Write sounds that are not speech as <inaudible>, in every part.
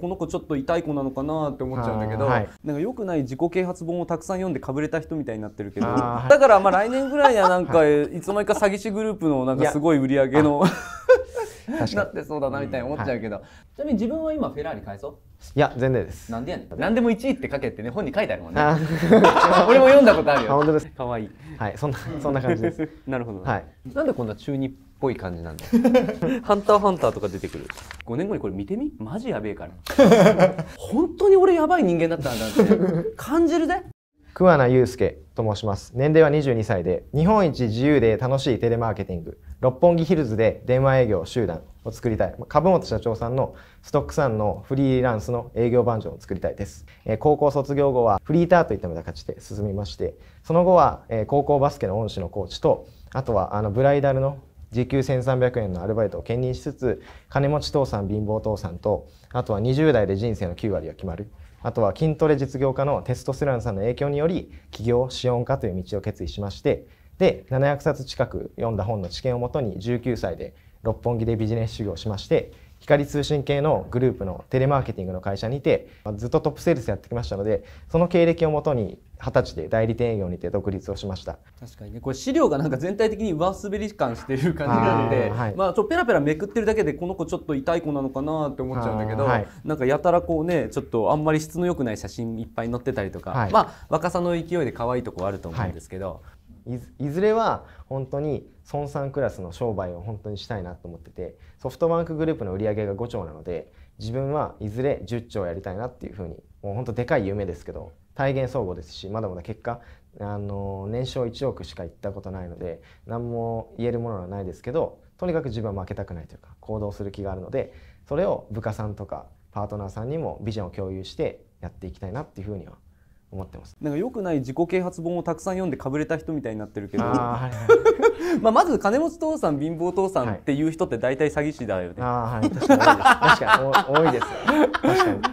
この子ちょっと痛い子なのかなって思っちゃうんだけど、はい、なんか良くない自己啓発本をたくさん読んでかぶれた人みたいになってるけどだからまあ来年ぐらいにはなんかいつの間にか詐欺師グループのなんかすごい売り上げの <laughs> なってそうだなみたいに思っちゃうけど、うんはい、ちなみに自分は今フェラーリ買えそういや全然ですなんでやねん何でも1位って書けってね本に書いてあるもんね <laughs> 俺も読んだことあるよ本当ですかわいいはいそんなそんな感じです <laughs> なるほど、はい、なんでこんな中日ぽい感じなんでハンターハンターとか出てくる5年後にこれ見てみマジやべえから <laughs> 本当に俺やばい人間だったんだって感じるで桑名祐介と申します年齢は22歳で日本一自由で楽しいテレマーケティング六本木ヒルズで電話営業集団を作りたい株本社長さんのストックさんのフリーランスの営業バージョンを作りたいです、え高校卒業後はフリーターといった形で進みましてその後は、え高校バスケの恩師のコーチとあとはあのブライダルの時給1300円のアルバイトを兼任しつつ金持ち父さん貧乏父さんとあとは20代で人生の9割が決まるあとは筋トレ実業家のテストスランさんの影響により起業資本家という道を決意しましてで700冊近く読んだ本の知見をもとに19歳で六本木でビジネス修行しまして光通信系のグループのテレマーケティングの会社にいて、ずっとトップセールスやってきましたので、その経歴をもとに20歳で代理店営業にて独立をしました。確かにね、これ資料がなんか全体的に上滑り感してる感じなので、はい、まあちょペラペラめくってるだけでこの子ちょっと痛い子なのかなって思っちゃうんだけど、はい、なんかやたらこうね、ちょっとあんまり質の良くない写真いっぱい載ってたりとか、はい、まあ若さの勢いで可愛いとこあると思うんですけど、いずれは本当に孫さんクラスの商売を本当にしたいなと思っててソフトバンクグループの売り上げが5兆なので自分はいずれ10兆やりたいなっていうふうにもう本当でかい夢ですけど体現総合ですしまだまだ結果あの年商1億しか行ったことないので何も言えるものはないですけどとにかく自分は負けたくないというか行動する気があるのでそれを部下さんとかパートナーさんにもビジョンを共有してやっていきたいなっていうふうには思ってますなんか良くない自己啓発本をたくさん読んでかぶれた人みたいになってるけど <laughs> まあまず金持ち父さん貧乏父さんっていう人って大体詐欺師だよね、はい、確かに多いです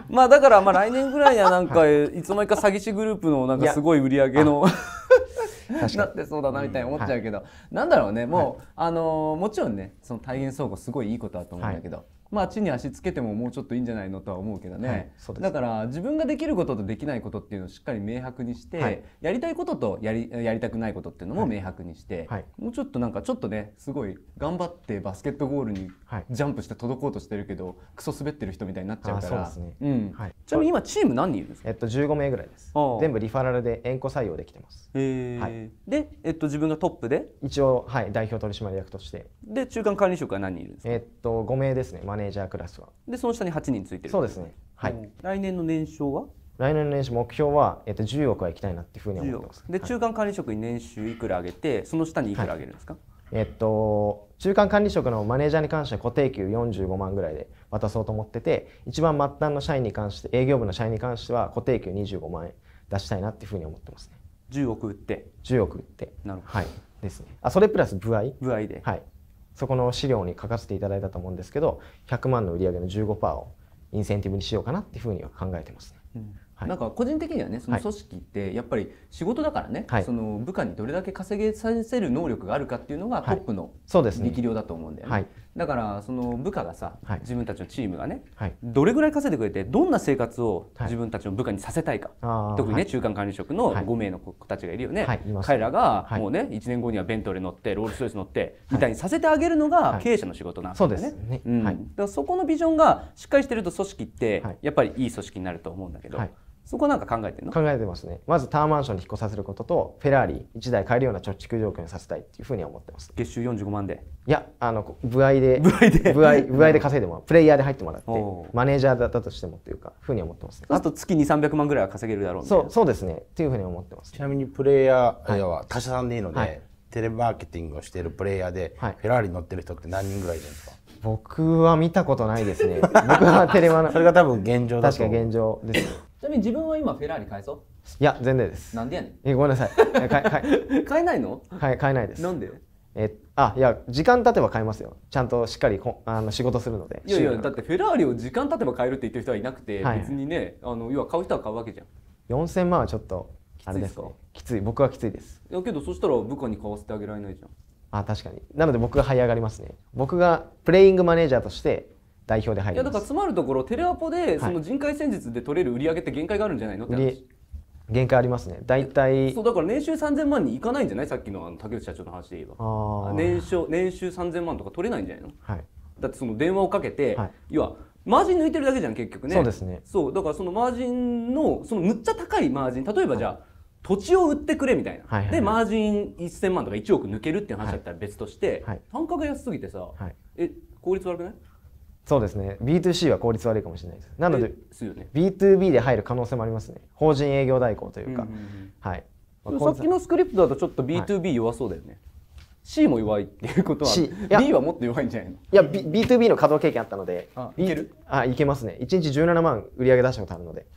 まあだからまあ来年ぐらいにはなんかいつの間にか詐欺師グループのなんかすごい売り上げの <laughs> なってそうだなみたいに思っちゃうけど、うんはい、なんだろうねもう、はい、あのー、もちろんねその体現相互すごいいいことだと思うんだけど、まあ、地に足つけてももうちょっといいんじゃないのとは思うけどね、はい、だから自分ができることとできないことっていうのをしっかり明白にして、はい、やりたいこととやりやりたくないことっていうのも明白にして、はい、もうちょっとなんかちょっとねすごい頑張ってバスケットゴールにジャンプして届こうとしてるけど、クソ滑ってる人みたいになっちゃうから、ねうんちなみに今チーム何人いるんですか、えっと、15名ぐらいです全部リファラルで円弧採用できてます、えー、で、えっと、自分がトップで一応、はい、代表取締役としてで中間管理職は何人いるんですか、えっと、5名ですね、まあネージャークラスはでその下に8人ついてるそうですねはい、来年の年商は来年の年収目標は、えっと、10億はいきたいなっていうふうに思ってますで、はい、中間管理職に年収いくら上げてその下にいくら上げるんですか、はい、えっと中間管理職のマネージャーに関しては固定給45万ぐらいで渡そうと思ってて一番末端の社員に関して営業部の社員に関しては固定給25万円出したいなっていうふうに思ってますね10億売って10億売ってなるほど、はい、ですねあそれプラス部合部合ではいそこの資料に書かせていただいたと思うんですけど100万の売り上げの15%をインセンティブにしようかなっていうふうには考えてますね。うんはい、なんか個人的にはねその組織ってやっぱり仕事だからね、はい、その部下にどれだけ稼げさせる能力があるかっていうのがトップの力量だと思うんだよね。はい、だからその部下がさ、はい、自分たちのチームがね、はい、どれぐらい稼いでくれてどんな生活を自分たちの部下にさせたいか、はい、特にね、中間管理職の5名の子たちがいるよね、彼らがもうね1年後にはベントレ乗ってロールスロイス乗ってみたいにさせてあげるのが経営者の仕事なんだよね。そねうん、だからそこのビジョンがしっかりしてると組織ってやっぱりいい組織になると思うんだけど。そこなんか考えてんの考えてますね。まずタワーマンションに引っ越させることと、フェラーリ1台買えるような貯蓄状況にさせたいっていうふうに思ってます。月収45万でいや、あの、部合で、部 <laughs> 合で、部合、部合で稼いでもらう。プレイヤーで入ってもらって、マネージャーだったとしてもっていうか、ふうに思ってます、ね。あと月2、300万ぐらいは稼げるだろうそう、そうですね。っていうふうに思ってます。ちなみにプレイヤー、はい、は他社さんでいいので、はい、テレマーケティングをしているプレイヤーで、はい、フェラーリ乗ってる人って何人ぐらいいるんですか僕は見たことないですね。僕はテレマの。それが多分現状だと確か現状です、ちなみに自分は今フェラーリ買えそういや全然ですなんでやねんえごめんなさいえ買買 <laughs> 買えないのはい買えないですなんでえあいや時間経てば買えますよちゃんとしっかりこあの仕事するのでいやいやだってフェラーリを時間経てば買えるって言ってる人はいなくて、はい、別にねあの要は買う人は買うわけじゃん4000万はちょっとあれですかきつい僕はきついですいやけどそしたら部下に買わせてあげられないじゃんあ確かになので僕が這い上がりますね僕がプレイングマネージャーとして代表で入るいやだから詰まるところテレアポでその人海戦術で取れる売り上げって限界があるんじゃないのって話限界ありますね大体そうだから年収3000万にいかないんじゃないさっきのあの竹内社長の話で言えば年収年収3000万とか取れないんじゃないの、はい、だってその電話をかけて、はい、要はマージン抜いてるだけじゃん結局ねそうですねそうだからそのマージンのそのむっちゃ高いマージン例えばじゃあ、はい、土地を売ってくれみたいな、はいはいはい、でマージン1000万とか1億抜けるっていう話だったら別として、単価が安すぎてさ、え効率悪くないそうですね B2C は効率悪いかもしれないですなのですよ、ね、B2B で入る可能性もありますね法人営業代行というか、はい、さっきのスクリプトだとちょっと B2B 弱そうだよね、はい C も弱いっていうことは、B はもっと弱いんじゃないのいや、B、B2B の稼働経験あったのであいけるあいけますね1日17万売り上げ出したことあるので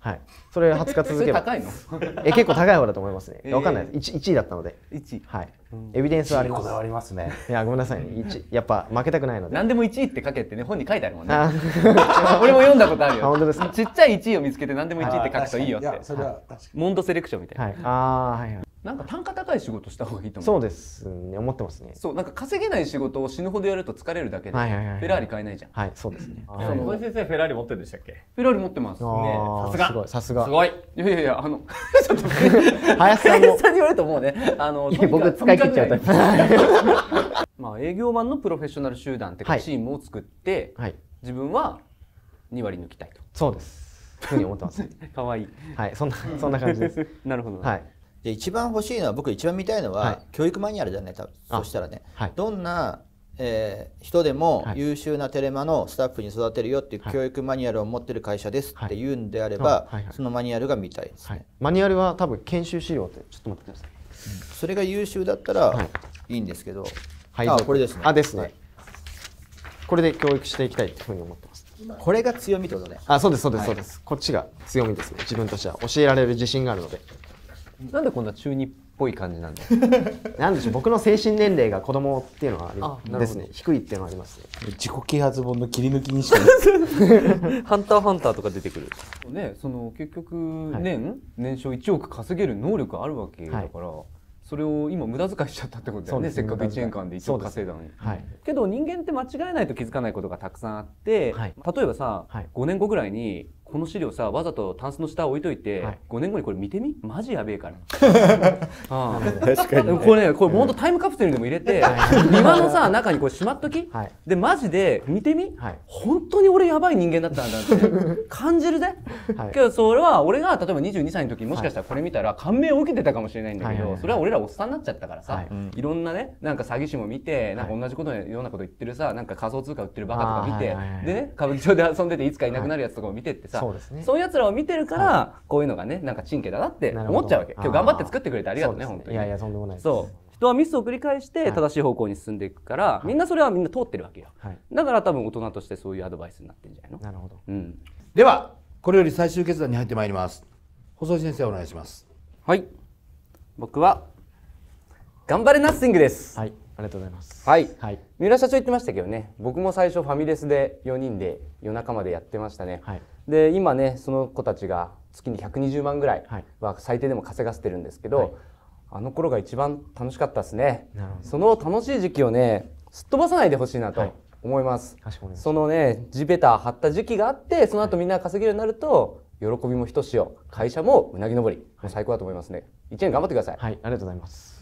はい、それ20日続けば <laughs> <laughs> え結構高い方だと思いますね、えー、分かんないす1位だったので1はい、エビデンスはありますこだわりますねいやごめんなさいねやっぱ負けたくないので何でも1位って書けってね本に書いてあるもんね <laughs> 俺も読んだことあるよ本当ですちっちゃい1位を見つけて何でも1位って書くといいよってそれはモンドセレクションみたいな、はい、ああはいはいなんか単価高い仕事した方がいいと思うそうですね思ってますねそうなんか稼げない仕事を死ぬほどやると疲れるだけで、はいはいはいはい、フェラーリ買えないじゃんはいそうですねその先生フェラーリ持ってるんでしたっけフェラーリ持ってますねさすがすごいさすがすごいいやいやいやあの <laughs> ちょっと <laughs> 林さんもさんに言われるともうねあの僕使い切っちゃうタイプまあ営業マンのプロフェッショナル集団っていうか、はい、チームを作って、はい、自分は2割抜きたいとそうですふうに思ってます可愛 <laughs> いはいそんなそんな感じですなるほど、はいで一番欲しいのは僕一番見たいのは、はい、教育マニュアルだね多分そしたらね、はい、どんな、えー、人でも優秀なテレマのスタッフに育てるよっていう教育マニュアルを持ってる会社ですっていうんであれば、そのマニュアルが見たいですね、マニュアルは多分研修資料ってちょっと待ってください、うん、それが優秀だったらいいんですけど、はい、あこれですねあですね、これで教育していきたいというふうに思ってますこれが強みってことねあそうですそうですそうです、はい、こっちが強みですね自分としては教えられる自信があるのでなんでこんな中二っぽい感じなんだ <laughs> なんでしょう僕の精神年齢が子供っていうのはありですね低いっていうのはありますね自己啓発本の切り抜きにして <laughs> ハンターハンターとか出てくるねその結局年、はい、年商1億稼げる能力あるわけだから、はいそれを今無駄遣いしちゃったってことだよねせっかく1年間で1億稼いだのに、はい、けど人間って間違えないと気づかないことがたくさんあって、はい、例えばさ、はい、5年後ぐらいにこの資料さわざとタンスの下置いといて、はい、5年後にこれ見てみマジやべえから <laughs> ああ確かに、ね、これねこれ本当タイムカプセルにも入れて、庭のさ中にこれしまっとき、はい、でマジで見てみ、はい、本当に俺やばい人間だったんだって <laughs> 感じるぜ、はい、けどそれは俺が例えば22歳の時もしかしたらこれ見たら感銘を受けてたかもしれないんだけど、それは俺らおっさんになっちゃったからさ、い、ろんなねなんか詐欺師も見てなんか同じことのようなこと言ってるさなんか仮想通貨売ってるバカとか見て、でね歌舞伎町で遊んでていつかいなくなるやつとかも見てってさかそうです、ね、そういうやつらを見てるから、はい、こういうのがねなんかんけだなって思っちゃうわけ今日頑張って作ってくれてありがとうねうね本当にいやいやとんでもないそう人はミスを繰り返して正しい方向に進んでいくから、はい、みんなそれはみんな通ってるわけよ、はい、だから多分大人としてそういうアドバイスになってるんじゃないのなるほど、うん、ではこれより最終決断に入ってまいります細井先生お願いしますはい僕は頑張れナッシングです、はいありがとうございます。はい。はい、三浦社長言ってましたけどね、僕も最初ファミレスで4人で夜中までやってましたね。はい、で、今ね、その子たちが月に120万ぐらいは最低でも稼がせてるんですけど、はい、あの頃が一番楽しかったですね。その楽しい時期をね、すっ飛ばさないでほしいなと思います。そのね、地べた張った時期があって、その後みんな稼げるようになると、喜びもひとしお、会社もうなぎ登り、もう最高だと思いますね。1年頑張ってください。はい、ありがとうございます。